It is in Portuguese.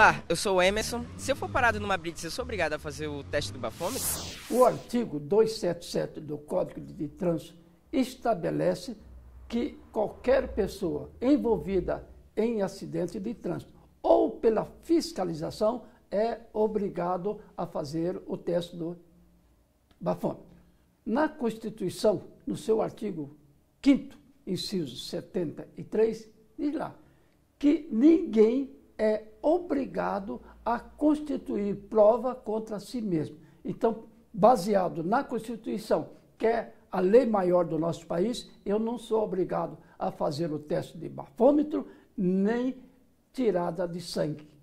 Olá, eu sou o Emerson. Se eu for parado numa blitz, eu sou obrigado a fazer o teste do bafômetro? O artigo 277 do Código de Trânsito estabelece que qualquer pessoa envolvida em acidente de trânsito ou pela fiscalização é obrigado a fazer o teste do bafômetro. Na Constituição, no seu artigo 5 inciso 73, diz lá que ninguém é obrigado a constituir prova contra si mesmo. Então, baseado na Constituição, que é a lei maior do nosso país, eu não sou obrigado a fazer o teste de bafômetro nem tirada de sangue.